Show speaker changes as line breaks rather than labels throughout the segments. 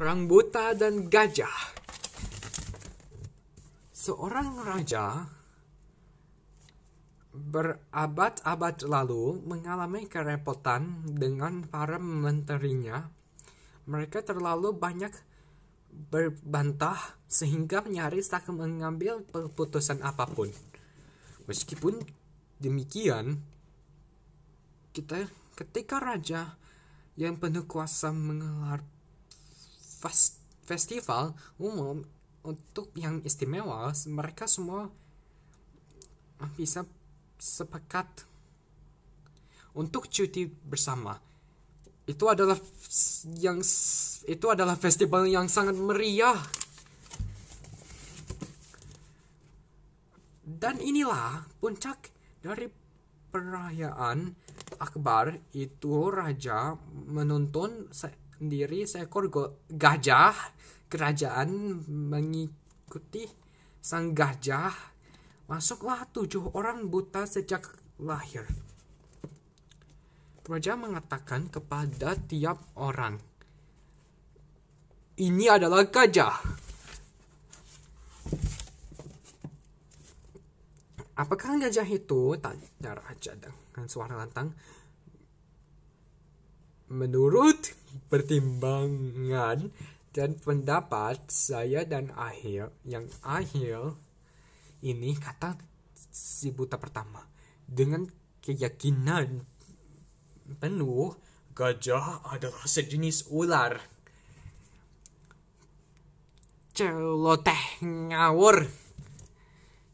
Perang Buta dan Gajah. Seorang raja berabad-abad lalu mengalami kerepotan dengan para menterinya. Mereka terlalu banyak berbantah sehingga nyaris tak mengambil keputusan apapun. Meskipun demikian, kita ketika raja yang penuh kuasa mengelar festival umum untuk yang istimewa mereka semua bisa sepakat untuk cuti bersama itu adalah yang itu adalah festival yang sangat meriah dan inilah puncak dari perayaan akbar itu raja menuntun sendiri seekor go- gajah kerajaan mengikuti sang gajah masuklah tujuh orang buta sejak lahir. Raja mengatakan kepada tiap orang, "Ini adalah gajah." Apakah gajah itu? Tanya raja dengan suara lantang. Menurut pertimbangan dan pendapat saya dan akhir yang akhir ini kata si buta pertama dengan keyakinan penuh gajah adalah sejenis ular celoteh ngawur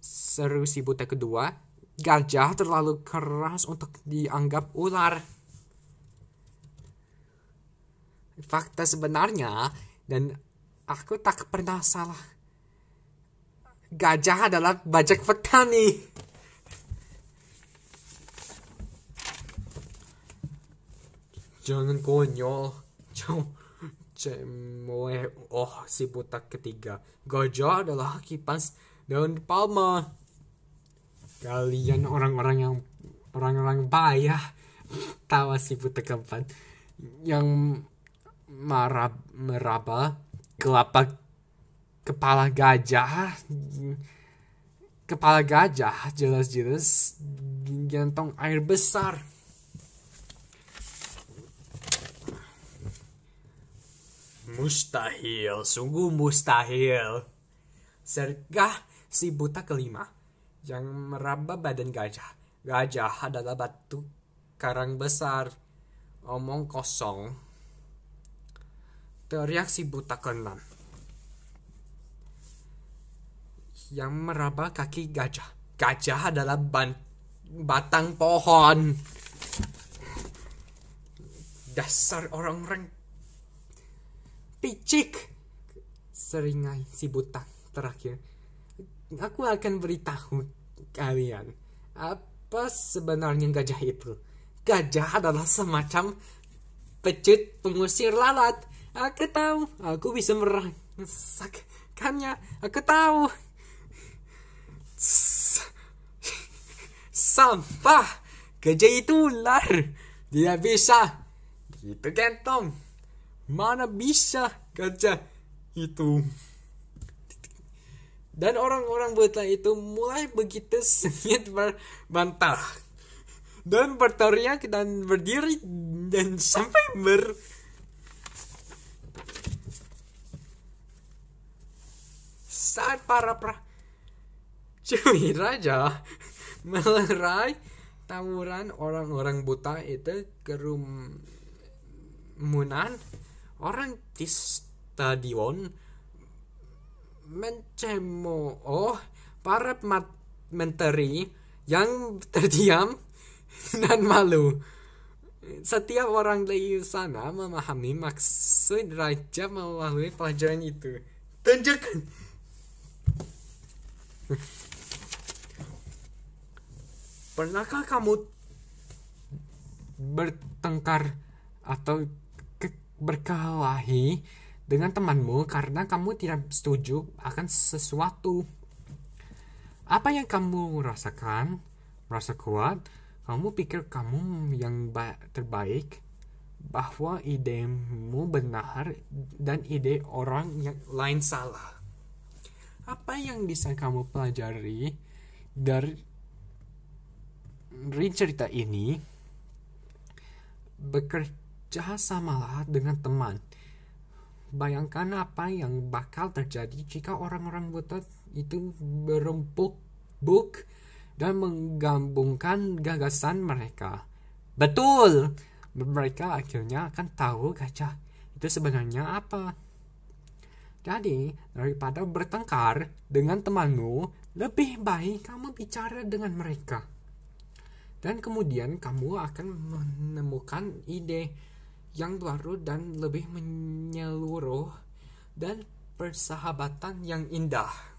seru si buta kedua gajah terlalu keras untuk dianggap ular fakta sebenarnya dan aku tak pernah salah. Gajah adalah bajak petani. Jangan konyol. Cemoe. Oh, si buta ketiga. Gajah adalah kipas daun palma. Kalian orang-orang yang orang-orang bayah Tawa si buta keempat. Yang marab, meraba kelapa kepala gajah kepala gajah jelas-jelas gantong air besar mustahil sungguh mustahil sergah si buta kelima yang meraba badan gajah gajah adalah batu karang besar omong kosong reaksi buta keenam yang meraba kaki gajah. Gajah adalah ban batang pohon. Dasar orang-orang picik. Seringai si buta terakhir. Aku akan beritahu kalian apa sebenarnya gajah itu. Gajah adalah semacam pecut pengusir lalat Aku tahu, aku bisa merasakannya. Aku tahu. Sampah, kerja itu ular. dia bisa. Itu gentong, Mana bisa kerja itu. Dan orang-orang buta itu mulai begitu sengit berbantah dan berteriak dan berdiri dan sampai ber saat para pra cumi raja melerai tawuran orang-orang buta itu kerumunan orang di stadion mencemooh para menteri yang terdiam dan malu. Setiap orang di sana memahami maksud raja melalui pelajaran itu. Tunjukkan Pernahkah kamu bertengkar atau berkelahi dengan temanmu karena kamu tidak setuju akan sesuatu? Apa yang kamu rasakan? Merasa kuat? Kamu pikir kamu yang terbaik? Bahwa idemu benar dan ide orang yang lain salah apa yang bisa kamu pelajari dari dari cerita ini bekerja samalah dengan teman bayangkan apa yang bakal terjadi jika orang-orang buta itu berempuk buk dan menggabungkan gagasan mereka betul mereka akhirnya akan tahu gajah itu sebenarnya apa jadi, daripada bertengkar dengan temanmu, lebih baik kamu bicara dengan mereka. Dan kemudian kamu akan menemukan ide yang baru dan lebih menyeluruh dan persahabatan yang indah.